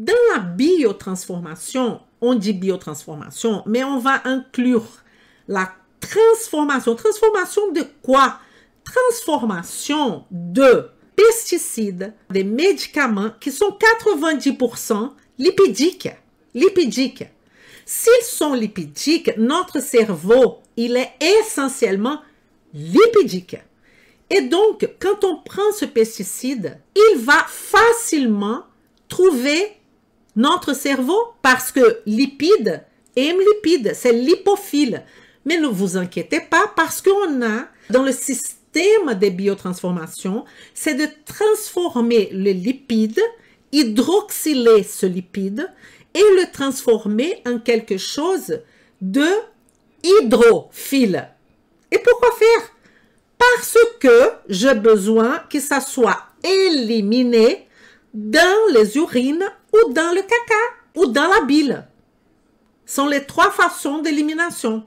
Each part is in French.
Dans la biotransformation, on dit biotransformation, mais on va inclure la transformation. Transformation de quoi Transformation de pesticides, des médicaments qui sont 90% lipidiques. Lipidiques. S'ils sont lipidiques, notre cerveau, il est essentiellement lipidique. Et donc, quand on prend ce pesticide, il va facilement trouver notre cerveau parce que lipide aime lipide, c'est lipophile. Mais ne vous inquiétez pas parce qu'on a dans le système des biotransformations, c'est de transformer le lipide, hydroxyler ce lipide et le transformer en quelque chose de hydrophile. Et pourquoi faire Parce que j'ai besoin que ça soit éliminé dans les urines ou dans le caca ou dans la bile. Ce sont les trois façons d'élimination.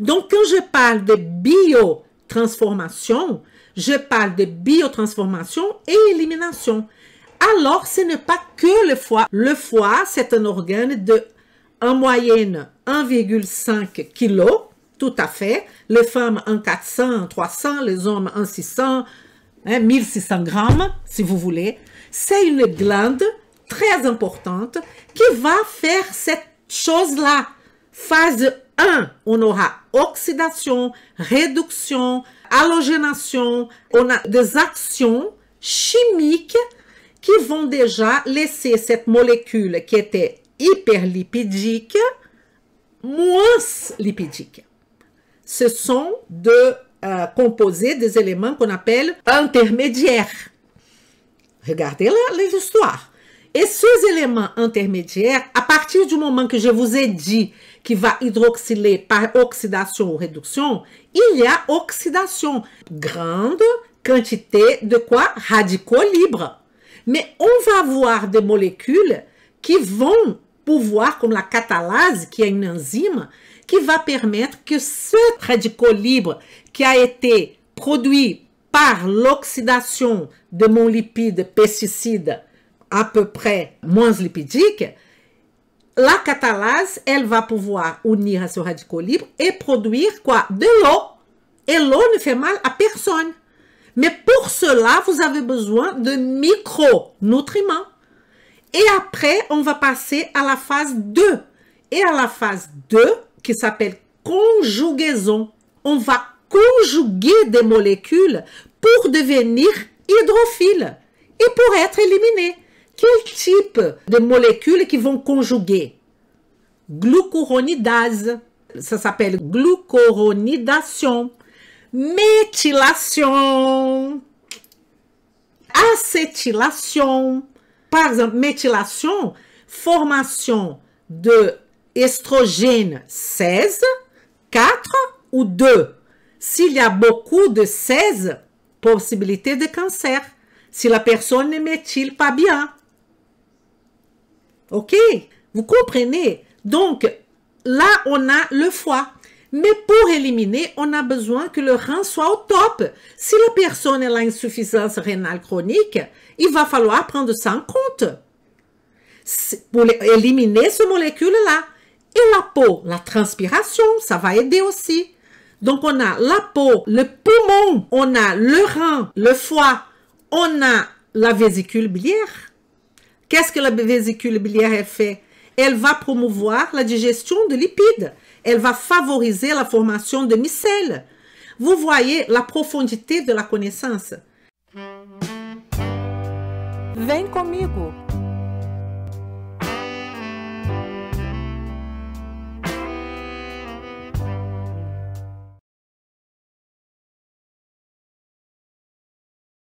Donc, quand je parle de biotransformation, je parle de biotransformation et élimination. Alors, ce n'est pas que le foie. Le foie, c'est un organe de en moyenne 1,5 kg, tout à fait. Les femmes en 400, 300, les hommes en 600, 1600 hein, grammes, si vous voulez. C'est une glande très importante qui va faire cette chose-là. Phase 1, on aura oxydation, réduction, halogénation, on a des actions chimiques qui vont déjà laisser cette molécule qui était hyperlipidique moins lipidique. Ce sont de euh, composés des éléments qu'on appelle intermédiaires. Regardez là les histoires. Et ces éléments intermédiaires, à partir du moment que je vous ai dit qu'il va hydroxyler par oxydation ou réduction, il y a oxydation. Grande quantité de quoi Radicaux libres. Mais on va voir des molécules qui vont pouvoir, comme la catalase, qui est une enzyme, qui va permettre que ce radicaux libre qui a été produit par l'oxydation de mon lipide pesticide à peu près moins lipidique, la catalase, elle va pouvoir unir à ce radical libre et produire quoi De l'eau. Et l'eau ne fait mal à personne. Mais pour cela, vous avez besoin de micronutriments. Et après, on va passer à la phase 2. Et à la phase 2, qui s'appelle conjugaison, on va conjuguer des molécules pour devenir hydrophiles et pour être éliminées quel type de molécules qui vont conjuguer Glucuronidase, ça s'appelle glucuronidation, méthylation, acétylation, par exemple, méthylation, formation de estrogène 16, 4 ou 2. S'il y a beaucoup de 16, possibilité de cancer. Si la personne ne méthyle pas bien, OK? Vous comprenez? Donc, là, on a le foie. Mais pour éliminer, on a besoin que le rein soit au top. Si la personne a insuffisance rénale chronique, il va falloir prendre ça en compte pour éliminer ce molécule-là. Et la peau, la transpiration, ça va aider aussi. Donc, on a la peau, le poumon, on a le rein, le foie, on a la vésicule biliaire. Qu'est-ce que la vésicule biliaire fait Elle va promouvoir la digestion de lipides. Elle va favoriser la formation de micelles. Vous voyez la profondité de la connaissance. avec comigo!